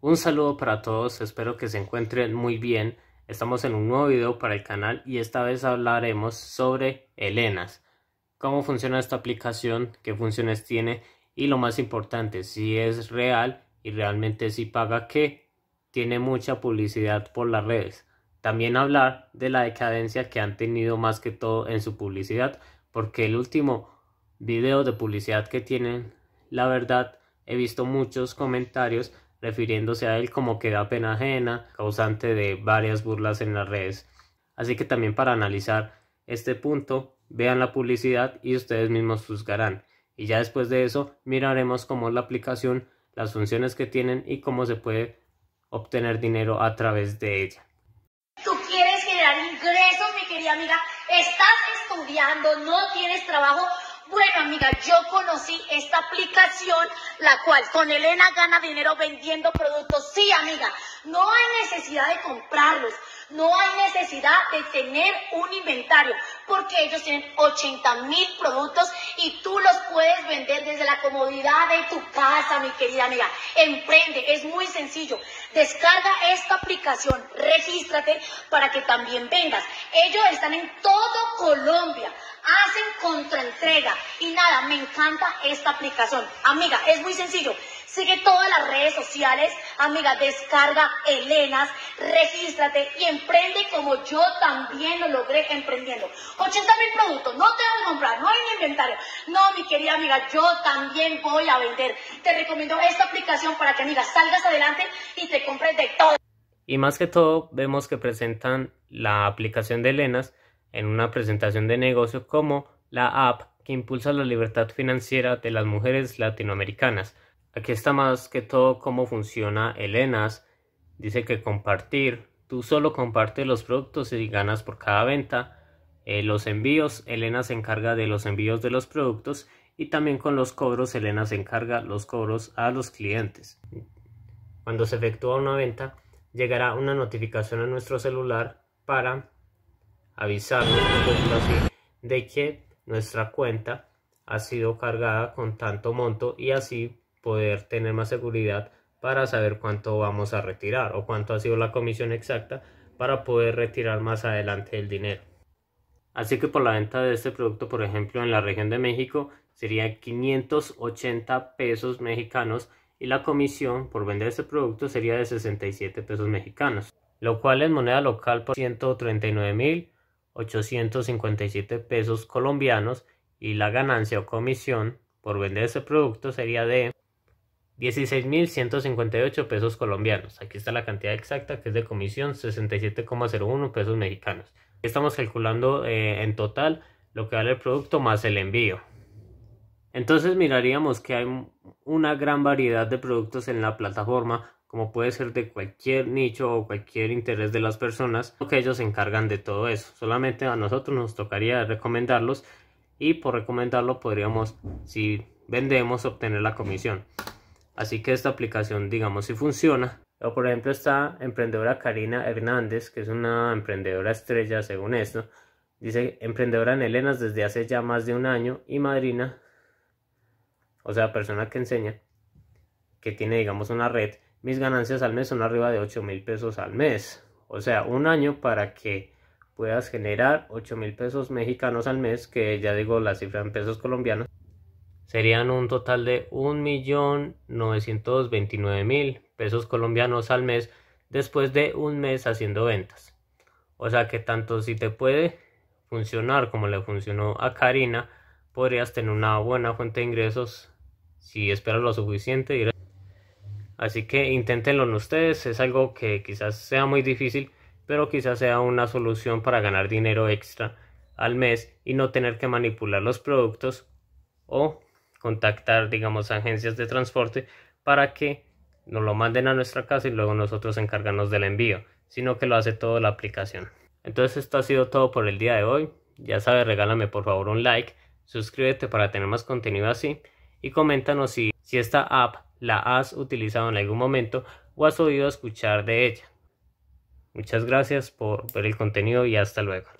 Un saludo para todos, espero que se encuentren muy bien. Estamos en un nuevo video para el canal y esta vez hablaremos sobre Elenas. Cómo funciona esta aplicación, qué funciones tiene y lo más importante, si es real y realmente si paga que tiene mucha publicidad por las redes. También hablar de la decadencia que han tenido más que todo en su publicidad, porque el último video de publicidad que tienen, la verdad, he visto muchos comentarios refiriéndose a él como que da pena ajena, causante de varias burlas en las redes. Así que también para analizar este punto, vean la publicidad y ustedes mismos juzgarán. Y ya después de eso miraremos cómo es la aplicación, las funciones que tienen y cómo se puede obtener dinero a través de ella. Tú quieres generar ingresos, mi querida amiga, estás estudiando, no tienes trabajo amiga, yo conocí esta aplicación, la cual con Elena gana dinero vendiendo productos. Sí, amiga, no hay necesidad de comprarlos, no hay necesidad de tener un inventario, porque ellos tienen 80 mil productos y tú los puedes vender desde la comodidad de tu casa, mi querida amiga. Emprende, es muy sencillo. Descarga esta aplicación, regístrate para que también vendas. Ellos están en todo Colombia contraentrega. Y nada, me encanta esta aplicación. Amiga, es muy sencillo. Sigue todas las redes sociales, amiga, descarga Elenas, regístrate y emprende como yo también lo logré emprendiendo. 80 mil productos, no te voy a comprar, no hay inventario. No, mi querida amiga, yo también voy a vender. Te recomiendo esta aplicación para que, amiga, salgas adelante y te compres de todo. Y más que todo, vemos que presentan la aplicación de Elenas en una presentación de negocio como la app que impulsa la libertad financiera de las mujeres latinoamericanas. Aquí está más que todo cómo funciona Elena Dice que compartir, tú solo compartes los productos y ganas por cada venta. Eh, los envíos, Elena se encarga de los envíos de los productos y también con los cobros, Elena se encarga los cobros a los clientes. Cuando se efectúa una venta, llegará una notificación a nuestro celular para avisarnos de que nuestra cuenta ha sido cargada con tanto monto y así poder tener más seguridad para saber cuánto vamos a retirar o cuánto ha sido la comisión exacta para poder retirar más adelante el dinero. Así que por la venta de este producto, por ejemplo, en la región de México, sería 580 pesos mexicanos y la comisión por vender este producto sería de 67 pesos mexicanos, lo cual en moneda local por 139 mil 857 pesos colombianos y la ganancia o comisión por vender ese producto sería de 16.158 pesos colombianos. Aquí está la cantidad exacta que es de comisión 67,01 pesos mexicanos. Estamos calculando eh, en total lo que vale el producto más el envío. Entonces miraríamos que hay una gran variedad de productos en la plataforma como puede ser de cualquier nicho o cualquier interés de las personas, que ellos se encargan de todo eso. Solamente a nosotros nos tocaría recomendarlos y por recomendarlo podríamos, si vendemos, obtener la comisión. Así que esta aplicación, digamos, si funciona. O por ejemplo está emprendedora Karina Hernández, que es una emprendedora estrella según esto. Dice emprendedora en Helenas desde hace ya más de un año y madrina, o sea, persona que enseña, que tiene digamos una red mis ganancias al mes son arriba de 8 mil pesos al mes. O sea, un año para que puedas generar 8 mil pesos mexicanos al mes, que ya digo la cifra en pesos colombianos, serían un total de 1.929.000 pesos colombianos al mes después de un mes haciendo ventas. O sea que tanto si te puede funcionar como le funcionó a Karina, podrías tener una buena fuente de ingresos si esperas lo suficiente. y Así que inténtenlo ustedes, es algo que quizás sea muy difícil, pero quizás sea una solución para ganar dinero extra al mes y no tener que manipular los productos o contactar, digamos, agencias de transporte para que nos lo manden a nuestra casa y luego nosotros encargarnos del envío, sino que lo hace toda la aplicación. Entonces esto ha sido todo por el día de hoy. Ya sabes, regálame por favor un like, suscríbete para tener más contenido así y coméntanos si, si esta app la has utilizado en algún momento o has oído escuchar de ella. Muchas gracias por ver el contenido y hasta luego.